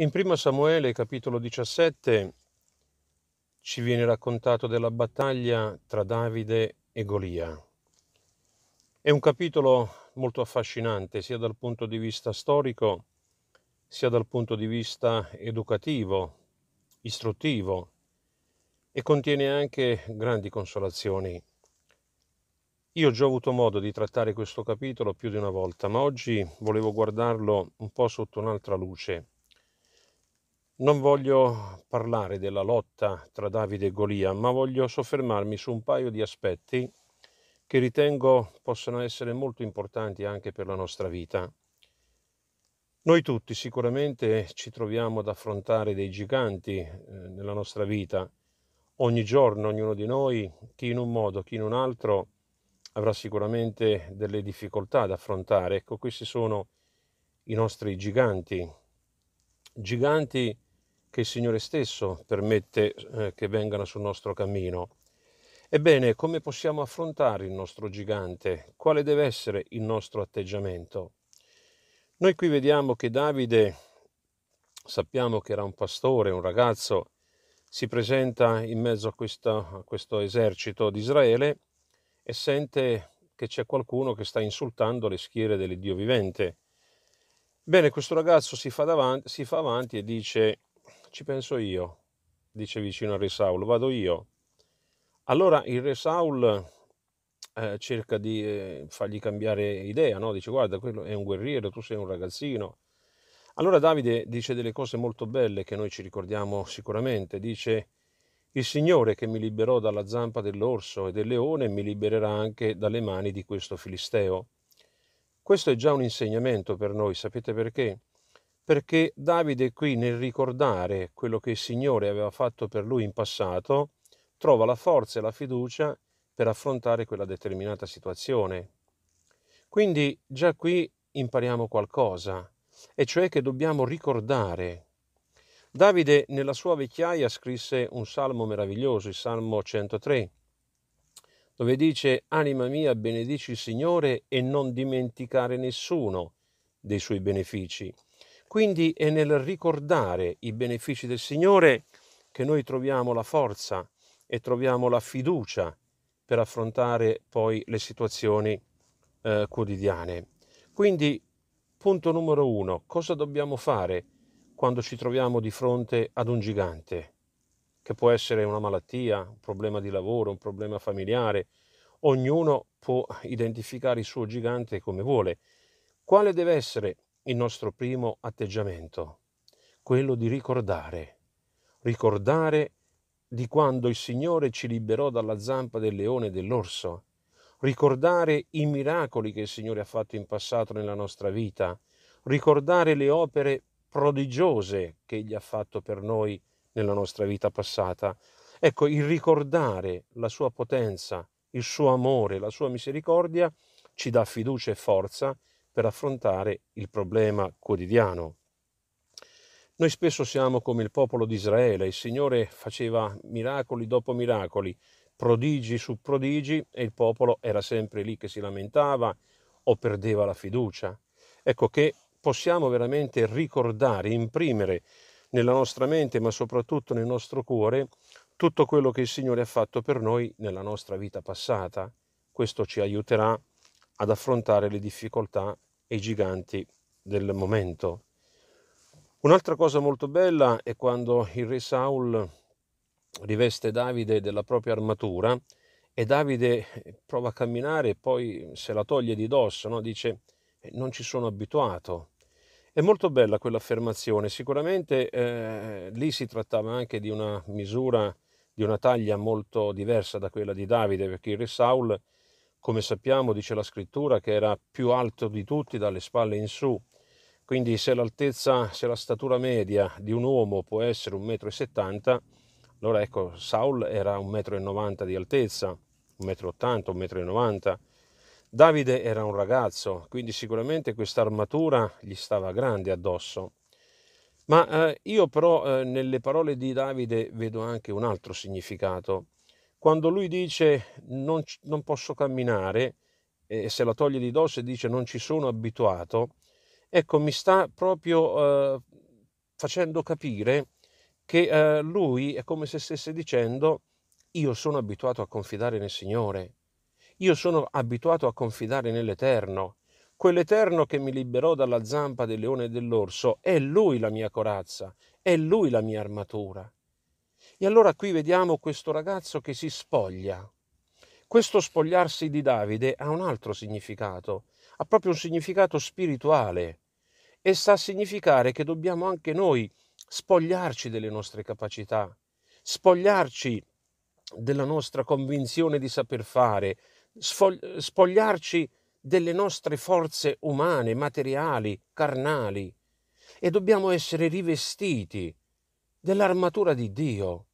In 1 Samuele, capitolo 17, ci viene raccontato della battaglia tra Davide e Golia. È un capitolo molto affascinante sia dal punto di vista storico, sia dal punto di vista educativo, istruttivo e contiene anche grandi consolazioni. Io ho già avuto modo di trattare questo capitolo più di una volta, ma oggi volevo guardarlo un po' sotto un'altra luce non voglio parlare della lotta tra Davide e Golia, ma voglio soffermarmi su un paio di aspetti che ritengo possano essere molto importanti anche per la nostra vita. Noi tutti sicuramente ci troviamo ad affrontare dei giganti eh, nella nostra vita. Ogni giorno ognuno di noi, chi in un modo, chi in un altro, avrà sicuramente delle difficoltà ad affrontare. Ecco, questi sono i nostri giganti. Giganti che il Signore stesso permette eh, che vengano sul nostro cammino. Ebbene, come possiamo affrontare il nostro gigante? Quale deve essere il nostro atteggiamento? Noi qui vediamo che Davide, sappiamo che era un pastore, un ragazzo, si presenta in mezzo a questo, a questo esercito di Israele e sente che c'è qualcuno che sta insultando le schiere dell'Iddio vivente. Bene, questo ragazzo si fa, davanti, si fa avanti e dice ci penso io, dice vicino al re Saul, vado io. Allora il re Saul eh, cerca di eh, fargli cambiare idea, no? dice guarda, quello è un guerriero, tu sei un ragazzino. Allora Davide dice delle cose molto belle che noi ci ricordiamo sicuramente, dice il Signore che mi liberò dalla zampa dell'orso e del leone mi libererà anche dalle mani di questo Filisteo. Questo è già un insegnamento per noi, sapete perché? perché Davide qui nel ricordare quello che il Signore aveva fatto per lui in passato, trova la forza e la fiducia per affrontare quella determinata situazione. Quindi già qui impariamo qualcosa, e cioè che dobbiamo ricordare. Davide nella sua vecchiaia scrisse un salmo meraviglioso, il Salmo 103, dove dice Anima mia benedici il Signore e non dimenticare nessuno dei suoi benefici quindi è nel ricordare i benefici del Signore che noi troviamo la forza e troviamo la fiducia per affrontare poi le situazioni eh, quotidiane. Quindi, punto numero uno, cosa dobbiamo fare quando ci troviamo di fronte ad un gigante, che può essere una malattia, un problema di lavoro, un problema familiare, ognuno può identificare il suo gigante come vuole. Quale deve essere il nostro primo atteggiamento, quello di ricordare, ricordare di quando il Signore ci liberò dalla zampa del leone e dell'orso, ricordare i miracoli che il Signore ha fatto in passato nella nostra vita, ricordare le opere prodigiose che Egli ha fatto per noi nella nostra vita passata. Ecco, il ricordare la sua potenza, il suo amore, la sua misericordia ci dà fiducia e forza per affrontare il problema quotidiano. Noi spesso siamo come il popolo di Israele, il Signore faceva miracoli dopo miracoli, prodigi su prodigi e il popolo era sempre lì che si lamentava o perdeva la fiducia. Ecco che possiamo veramente ricordare, imprimere nella nostra mente, ma soprattutto nel nostro cuore, tutto quello che il Signore ha fatto per noi nella nostra vita passata. Questo ci aiuterà ad affrontare le difficoltà e i giganti del momento. Un'altra cosa molto bella è quando il re Saul riveste Davide della propria armatura e Davide prova a camminare e poi se la toglie di dosso, no? dice eh, non ci sono abituato. È molto bella quell'affermazione, sicuramente eh, lì si trattava anche di una misura, di una taglia molto diversa da quella di Davide, perché il re Saul come sappiamo dice la scrittura, che era più alto di tutti dalle spalle in su. Quindi se l'altezza, se la statura media di un uomo può essere 1,70 m, allora ecco, Saul era 1,90 m di altezza, 1,80 m, 1,90 m. Davide era un ragazzo, quindi sicuramente questa armatura gli stava grande addosso. Ma eh, io però eh, nelle parole di Davide vedo anche un altro significato. Quando lui dice non, non posso camminare, e se la toglie di dosso e dice non ci sono abituato, ecco, mi sta proprio eh, facendo capire che eh, lui è come se stesse dicendo io sono abituato a confidare nel Signore, io sono abituato a confidare nell'Eterno. Quell'Eterno che mi liberò dalla zampa del leone e dell'orso è Lui la mia corazza, è Lui la mia armatura. E allora qui vediamo questo ragazzo che si spoglia. Questo spogliarsi di Davide ha un altro significato, ha proprio un significato spirituale e sta a significare che dobbiamo anche noi spogliarci delle nostre capacità, spogliarci della nostra convinzione di saper fare, spogliarci delle nostre forze umane, materiali, carnali e dobbiamo essere rivestiti dell'armatura di Dio,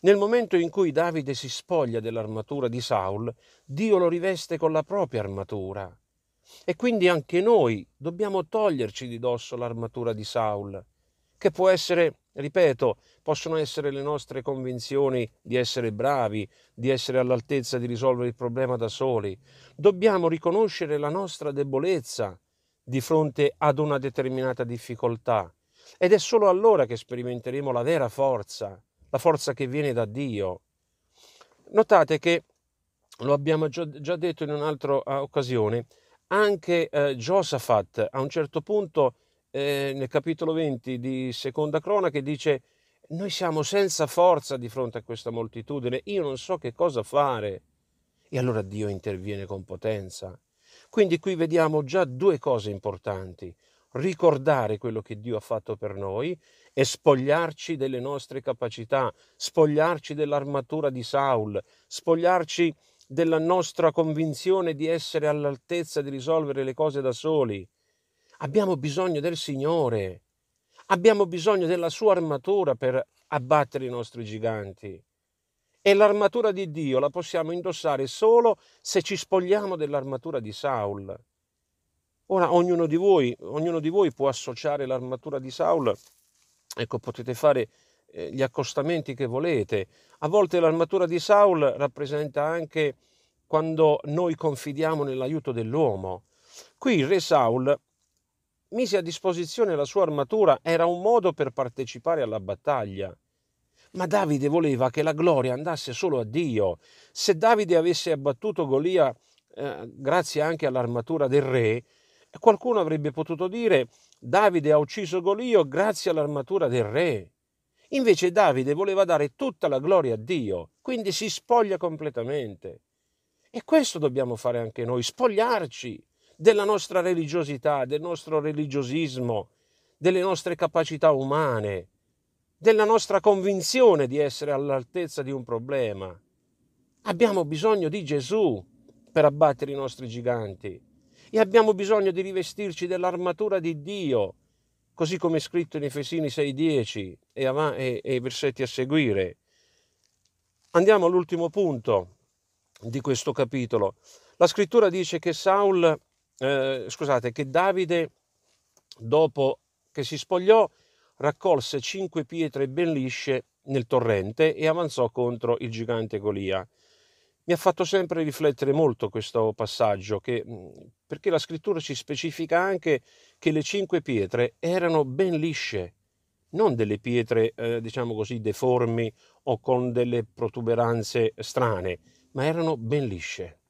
nel momento in cui Davide si spoglia dell'armatura di Saul, Dio lo riveste con la propria armatura. E quindi anche noi dobbiamo toglierci di dosso l'armatura di Saul, che può essere, ripeto, possono essere le nostre convinzioni di essere bravi, di essere all'altezza di risolvere il problema da soli. Dobbiamo riconoscere la nostra debolezza di fronte ad una determinata difficoltà. Ed è solo allora che sperimenteremo la vera forza la forza che viene da Dio. Notate che, lo abbiamo già detto in un'altra eh, occasione, anche eh, Giosafat a un certo punto eh, nel capitolo 20 di Seconda Cronache dice noi siamo senza forza di fronte a questa moltitudine, io non so che cosa fare. E allora Dio interviene con potenza. Quindi qui vediamo già due cose importanti, ricordare quello che Dio ha fatto per noi e spogliarci delle nostre capacità, spogliarci dell'armatura di Saul, spogliarci della nostra convinzione di essere all'altezza di risolvere le cose da soli. Abbiamo bisogno del Signore, abbiamo bisogno della sua armatura per abbattere i nostri giganti. E l'armatura di Dio la possiamo indossare solo se ci spogliamo dell'armatura di Saul. Ora ognuno di voi, ognuno di voi può associare l'armatura di Saul Ecco, potete fare eh, gli accostamenti che volete. A volte l'armatura di Saul rappresenta anche quando noi confidiamo nell'aiuto dell'uomo. Qui il re Saul mise a disposizione la sua armatura, era un modo per partecipare alla battaglia. Ma Davide voleva che la gloria andasse solo a Dio. Se Davide avesse abbattuto Golia eh, grazie anche all'armatura del re, Qualcuno avrebbe potuto dire Davide ha ucciso Golio grazie all'armatura del re. Invece Davide voleva dare tutta la gloria a Dio, quindi si spoglia completamente. E questo dobbiamo fare anche noi, spogliarci della nostra religiosità, del nostro religiosismo, delle nostre capacità umane, della nostra convinzione di essere all'altezza di un problema. Abbiamo bisogno di Gesù per abbattere i nostri giganti e abbiamo bisogno di rivestirci dell'armatura di Dio, così come è scritto in Efesini 6.10 e, av- e, e versetti a seguire. Andiamo all'ultimo punto di questo capitolo. La scrittura dice che Saul, eh, scusate, che Davide, dopo che si spogliò, raccolse cinque pietre ben lisce nel torrente e avanzò contro il gigante Golia mi ha fatto sempre riflettere molto questo passaggio, che, mhmm, perché la scrittura ci specifica anche che le cinque pietre erano ben lisce, non delle pietre, eh, diciamo così, deformi o con delle protuberanze strane, ma erano ben lisce.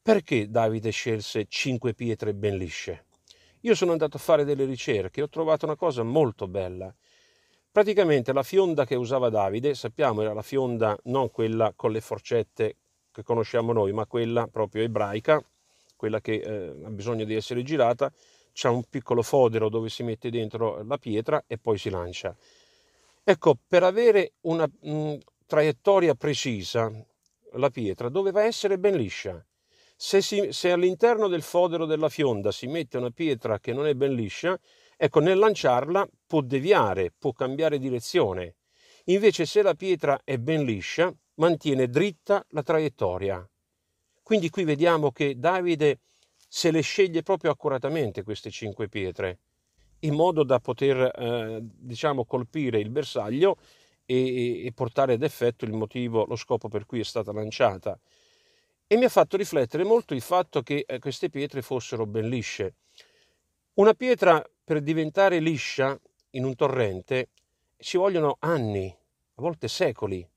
Perché Davide scelse cinque pietre ben lisce? Io sono andato a fare delle ricerche e ho trovato una cosa molto bella. Praticamente la fionda che usava Davide, sappiamo era la fionda non quella con le forcette che conosciamo noi, ma quella proprio ebraica, quella che eh, ha bisogno di essere girata, c'è un piccolo fodero dove si mette dentro la pietra e poi si lancia. Ecco, per avere una mh, mm, traiettoria precisa, la pietra doveva essere ben liscia. Se, si, se, all'interno del fodero della fionda si mette una pietra che non è ben liscia, ecco, nel lanciarla può deviare, può cambiare direzione. Invece se la pietra è ben liscia, mantiene dritta la traiettoria. Quindi qui vediamo che Davide se le sceglie proprio accuratamente queste cinque pietre, in modo da poter eh, diciamo, colpire il bersaglio e, e, portare ad effetto il motivo, lo scopo per cui è stata lanciata. E mi ha fatto riflettere molto il fatto che eh, queste pietre fossero ben lisce. Una pietra per diventare liscia in un torrente ci vogliono anni, a volte secoli.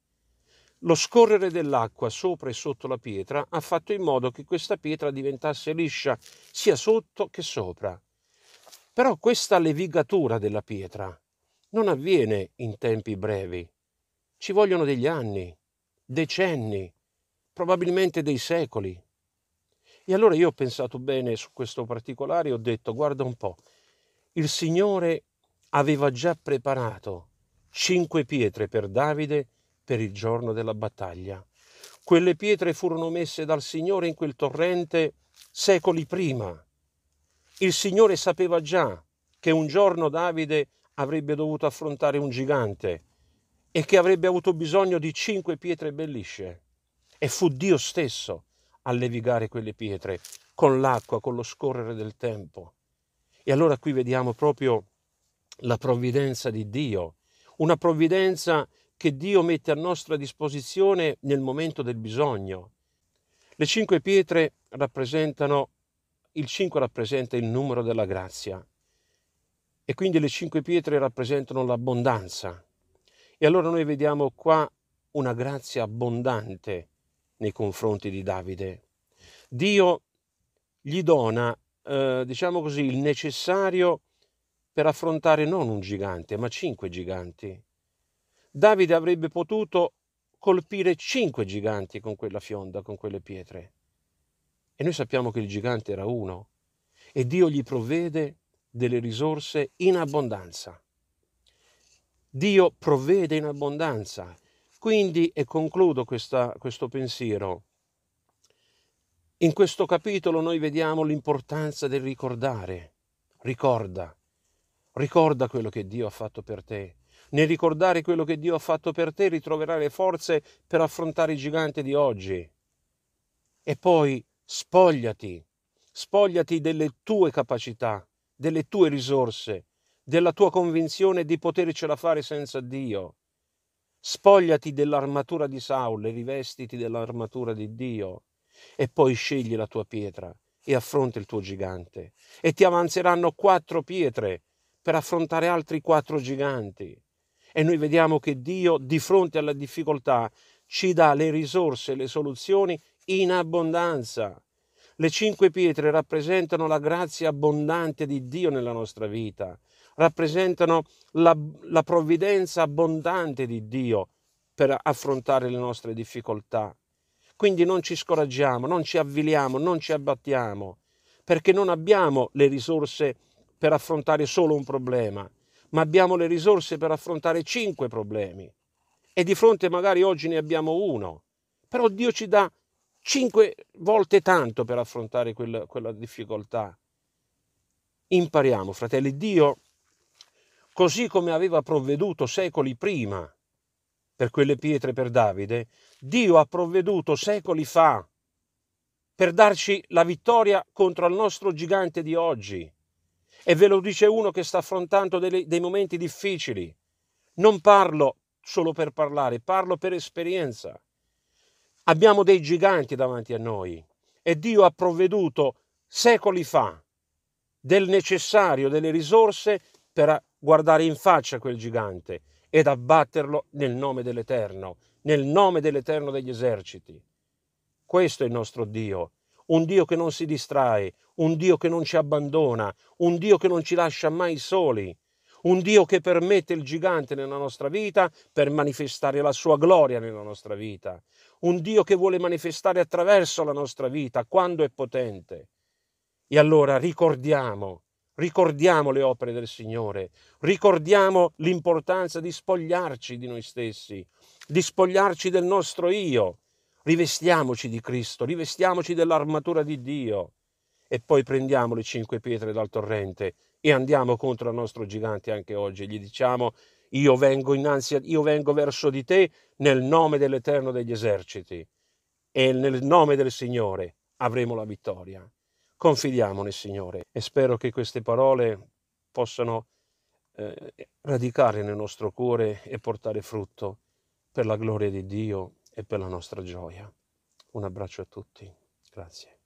Lo scorrere dell'acqua sopra e sotto la pietra ha fatto in modo che questa pietra diventasse liscia sia sotto che sopra. Però questa levigatura della pietra non avviene in tempi brevi. Ci vogliono degli anni, decenni, probabilmente dei secoli. E allora io ho pensato bene su questo particolare e ho detto, guarda un po', il Signore aveva già preparato cinque pietre per Davide per il giorno della battaglia. Quelle pietre furono messe dal Signore in quel torrente secoli prima. Il Signore sapeva già che un giorno Davide avrebbe dovuto affrontare un gigante e che avrebbe avuto bisogno di cinque pietre bellisce. E fu Dio stesso a levigare quelle pietre con l'acqua, con lo scorrere del tempo. E allora qui vediamo proprio la provvidenza di Dio, una provvidenza che che Dio mette a nostra disposizione nel momento del bisogno. Le cinque pietre rappresentano, il cinque rappresenta il numero della grazia e quindi le cinque pietre rappresentano l'abbondanza. E allora noi vediamo qua una grazia abbondante nei confronti di Davide. Dio gli dona, eh, diciamo così, il necessario per affrontare non un gigante, ma cinque giganti. Davide avrebbe potuto colpire cinque giganti con quella fionda, con quelle pietre. E noi sappiamo che il gigante era uno e Dio gli provvede delle risorse in abbondanza. Dio provvede in abbondanza. Quindi, e concludo questa, questo pensiero, in questo capitolo noi vediamo l'importanza del ricordare. Ricorda, ricorda quello che Dio ha fatto per te, nel ricordare quello che Dio ha fatto per te ritroverai le forze per affrontare il gigante di oggi. E poi spogliati, spogliati delle tue capacità, delle tue risorse, della tua convinzione di potercela fare senza Dio. Spogliati dell'armatura di Saul e rivestiti dell'armatura di Dio. E poi scegli la tua pietra e affronta il tuo gigante. E ti avanzeranno quattro pietre per affrontare altri quattro giganti e noi vediamo che Dio di fronte alla difficoltà ci dà le risorse, le soluzioni in abbondanza. Le cinque pietre rappresentano la grazia abbondante di Dio nella nostra vita, rappresentano la, la provvidenza abbondante di Dio per affrontare le nostre difficoltà. Quindi non ci scoraggiamo, non ci avviliamo, non ci abbattiamo, perché non abbiamo le risorse per affrontare solo un problema, ma abbiamo le risorse per affrontare cinque problemi e di fronte magari oggi ne abbiamo uno, però Dio ci dà cinque volte tanto per affrontare quella, quella difficoltà. Impariamo, fratelli, Dio, così come aveva provveduto secoli prima per quelle pietre per Davide, Dio ha provveduto secoli fa per darci la vittoria contro il nostro gigante di oggi. E ve lo dice uno che sta affrontando dei, dei momenti difficili. Non parlo solo per parlare, parlo per esperienza. Abbiamo dei giganti davanti a noi e Dio ha provveduto secoli fa del necessario, delle risorse per guardare in faccia quel gigante ed abbatterlo nel nome dell'Eterno, nel nome dell'Eterno degli eserciti. Questo è il nostro Dio un Dio che non si distrae, un Dio che non ci abbandona, un Dio che non ci lascia mai soli, un Dio che permette il gigante nella nostra vita per manifestare la sua gloria nella nostra vita, un Dio che vuole manifestare attraverso la nostra vita quando è potente. E allora ricordiamo, ricordiamo le opere del Signore, ricordiamo l'importanza di spogliarci di noi stessi, di spogliarci del nostro io, Rivestiamoci di Cristo, rivestiamoci dell'armatura di Dio e poi prendiamo le cinque pietre dal torrente e andiamo contro il nostro gigante anche oggi. Gli diciamo, io vengo, innanzi, io vengo verso di te nel nome dell'Eterno degli eserciti e nel nome del Signore avremo la vittoria. Confidiamo nel Signore e spero che queste parole possano eh, radicare nel nostro cuore e portare frutto per la gloria di Dio e per la nostra gioia. Un abbraccio a tutti, grazie.